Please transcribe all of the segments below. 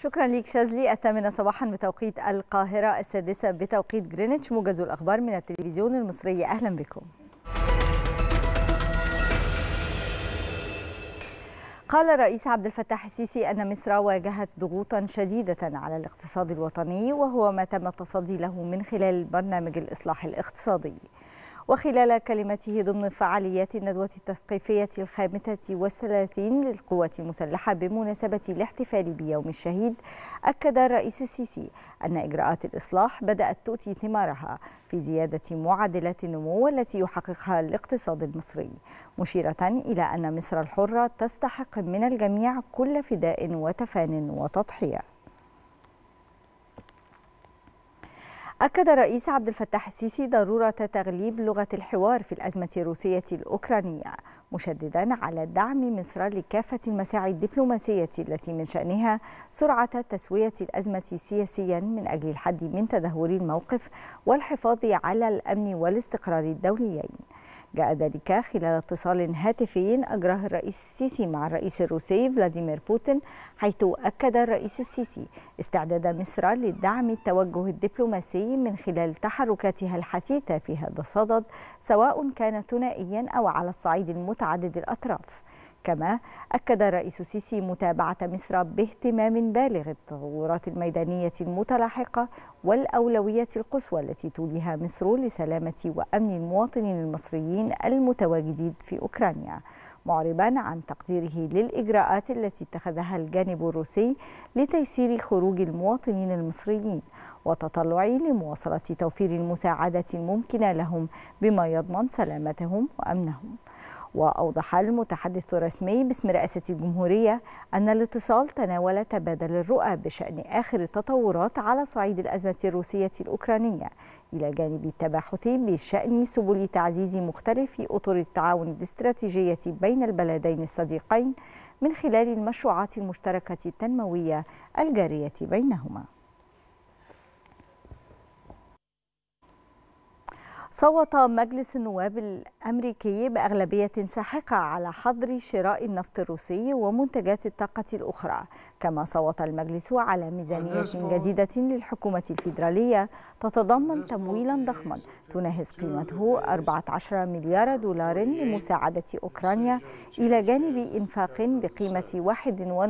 شكرا ليك شاذلي الثامنة صباحا بتوقيت القاهرة السادسة بتوقيت جرينتش موجز الأخبار من التلفزيون المصري أهلا بكم قال الرئيس عبد الفتاح السيسي أن مصر واجهت ضغوطا شديدة على الاقتصاد الوطني وهو ما تم التصدي له من خلال برنامج الإصلاح الاقتصادي وخلال كلمته ضمن فعاليات الندوة التثقيفية الخامسة والثلاثين للقوات المسلحة بمناسبة الاحتفال بيوم الشهيد أكد الرئيس السيسي أن إجراءات الإصلاح بدأت تؤتي ثمارها في زيادة معدلات النمو التي يحققها الاقتصاد المصري مشيرة إلى أن مصر الحرة تستحق من الجميع كل فداء وتفان وتضحية أكد الرئيس عبد الفتاح السيسي ضرورة تغليب لغة الحوار في الأزمة الروسية الأوكرانية مشددا على دعم مصر لكافة المساعي الدبلوماسية التي من شأنها سرعة تسوية الأزمة سياسيا من أجل الحد من تدهور الموقف والحفاظ على الأمن والاستقرار الدوليين جاء ذلك خلال اتصال هاتفي أجراه الرئيس السيسي مع الرئيس الروسي فلاديمير بوتين حيث أكد الرئيس السيسي استعداد مصر لدعم التوجه الدبلوماسي اللاعبين من خلال تحركاتها الحثيثة في هذا الصدد سواء كان ثنائيا أو على الصعيد المتعدد الأطراف كما أكد الرئيس السيسي متابعة مصر باهتمام بالغ التطورات الميدانية المتلاحقة والأولوية القصوى التي توليها مصر لسلامة وأمن المواطنين المصريين المتواجدين في أوكرانيا معربا عن تقديره للإجراءات التي اتخذها الجانب الروسي لتيسير خروج المواطنين المصريين وتطلع لمواصلة توفير المساعدة الممكنة لهم بما يضمن سلامتهم وأمنهم وأوضح المتحدث الرسمي باسم رئاسة الجمهورية أن الاتصال تناول تبادل الرؤى بشأن آخر التطورات على صعيد الأزمة الروسية الأوكرانية إلى جانب التباحث بشأن سبل تعزيز مختلف أطر التعاون الاستراتيجية بين البلدين الصديقين من خلال المشروعات المشتركة التنموية الجارية بينهما صوت مجلس النواب أمريكي بأغلبية ساحقة على حظر شراء النفط الروسي ومنتجات الطاقة الأخرى كما صوت المجلس على ميزانية جديدة للحكومة الفيدرالية تتضمن تمويلا ضخما تناهز قيمته 14 مليار دولار لمساعدة أوكرانيا إلى جانب إنفاق بقيمة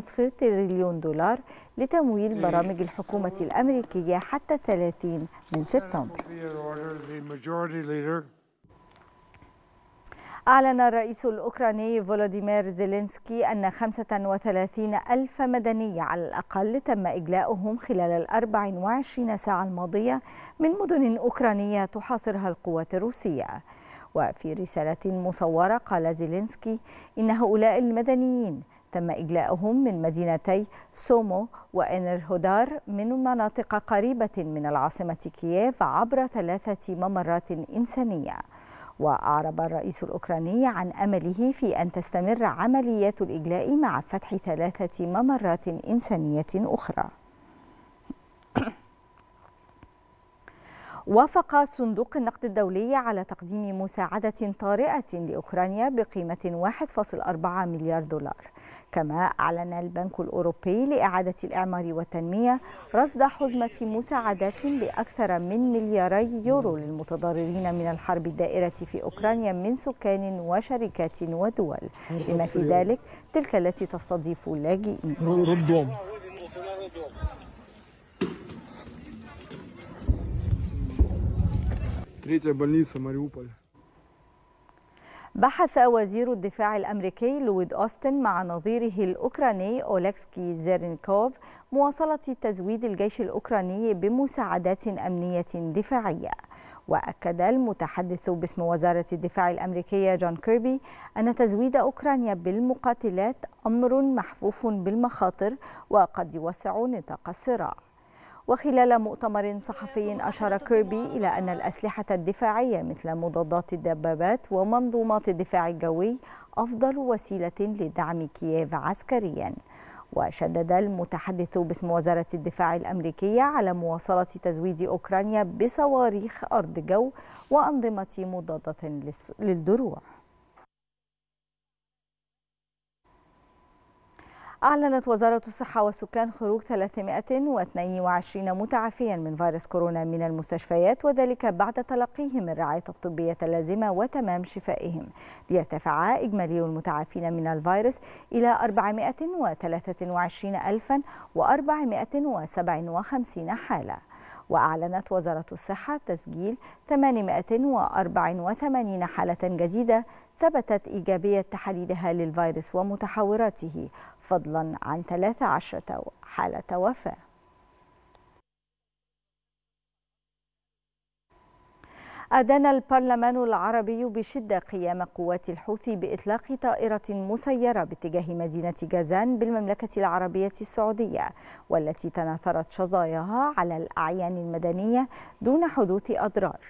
1.5 تريليون دولار لتمويل إيه. برامج الحكومة الأمريكية حتى 30 من سبتمبر أعلن الرئيس الأوكراني فولوديمير زيلينسكي أن 35 ألف مدني على الأقل تم إجلاؤهم خلال ال 24 ساعة الماضية من مدن أوكرانية تحاصرها القوات الروسية وفي رسالة مصورة قال زيلينسكي إن هؤلاء المدنيين تم إجلاؤهم من مدينتي سومو وإنرهودار من مناطق قريبة من العاصمة كييف عبر ثلاثة ممرات إنسانية وأعرب الرئيس الأوكراني عن أمله في أن تستمر عمليات الإجلاء مع فتح ثلاثة ممرات إنسانية أخرى وافق صندوق النقد الدولي على تقديم مساعدة طارئة لأوكرانيا بقيمة 1.4 مليار دولار كما أعلن البنك الأوروبي لإعادة الإعمار والتنمية رصد حزمة مساعدات بأكثر من ملياري يورو للمتضررين من الحرب الدائرة في أوكرانيا من سكان وشركات ودول بما في ذلك تلك التي تستضيف اللاجئين بحث وزير الدفاع الأمريكي لويد أوستن مع نظيره الأوكراني أولكسكي زيرينكوف مواصلة تزويد الجيش الأوكراني بمساعدات أمنية دفاعية وأكد المتحدث باسم وزارة الدفاع الأمريكية جون كيربي أن تزويد أوكرانيا بالمقاتلات أمر محفوف بالمخاطر وقد يوسع نطاق الصراع وخلال مؤتمر صحفي أشار كيربي إلى أن الأسلحة الدفاعية مثل مضادات الدبابات ومنظومات الدفاع الجوي أفضل وسيلة لدعم كييف عسكريا وشدد المتحدث باسم وزارة الدفاع الأمريكية على مواصلة تزويد أوكرانيا بصواريخ أرض جو وأنظمة مضادة للدروع أعلنت وزارة الصحة والسكان خروج 322 متعافيا من فيروس كورونا من المستشفيات وذلك بعد تلقيهم الرعاية الطبية اللازمة وتمام شفائهم ليرتفع إجمالي المتعافين من الفيروس إلى 423,457 حالة وأعلنت وزارة الصحة تسجيل 884 حالة جديدة ثبتت إيجابية تحاليلها للفيروس ومتحوراته فضلا عن 13 حالة وفاة أدان البرلمان العربي بشدة قيام قوات الحوثي بإطلاق طائرة مسيرة باتجاه مدينة جازان بالمملكة العربية السعودية والتي تناثرت شظاياها على الأعيان المدنية دون حدوث أضرار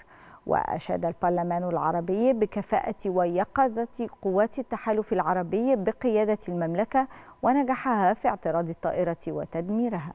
وأشاد البرلمان العربي بكفاءة ويقظة قوات التحالف العربي بقيادة المملكة ونجاحها في اعتراض الطائرة وتدميرها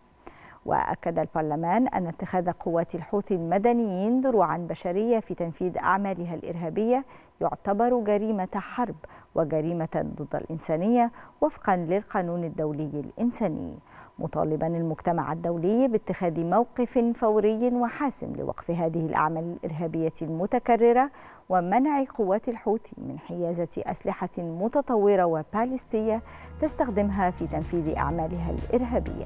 وأكد البرلمان أن اتخاذ قوات الحوثي المدنيين دروعا بشرية في تنفيذ أعمالها الإرهابية يعتبر جريمة حرب وجريمة ضد الإنسانية وفقا للقانون الدولي الإنساني مطالبا المجتمع الدولي باتخاذ موقف فوري وحاسم لوقف هذه الأعمال الإرهابية المتكررة ومنع قوات الحوثي من حيازة أسلحة متطورة وباليستية تستخدمها في تنفيذ أعمالها الإرهابية